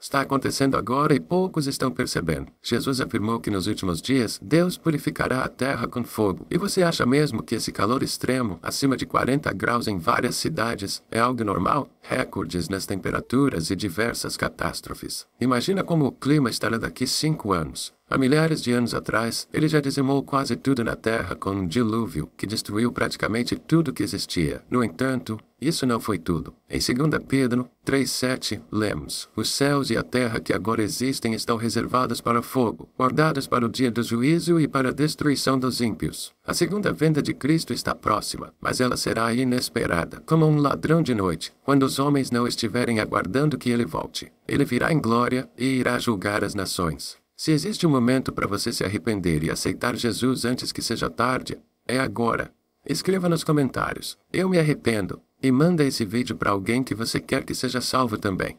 Está acontecendo agora e poucos estão percebendo. Jesus afirmou que nos últimos dias, Deus purificará a terra com fogo. E você acha mesmo que esse calor extremo, acima de 40 graus em várias cidades, é algo normal? Recordes nas temperaturas e diversas catástrofes. Imagina como o clima estará daqui cinco anos. Há milhares de anos atrás, ele já dizimou quase tudo na Terra com um dilúvio que destruiu praticamente tudo que existia. No entanto, isso não foi tudo. Em 2 Pedro 3,7, lemos: Os céus e a terra que agora existem estão reservadas para fogo, guardadas para o dia do juízo e para a destruição dos ímpios. A segunda venda de Cristo está próxima, mas ela será inesperada, como um ladrão de noite, quando os homens não estiverem aguardando que ele volte. Ele virá em glória e irá julgar as nações. Se existe um momento para você se arrepender e aceitar Jesus antes que seja tarde, é agora. Escreva nos comentários: Eu me arrependo. E manda esse vídeo para alguém que você quer que seja salvo também.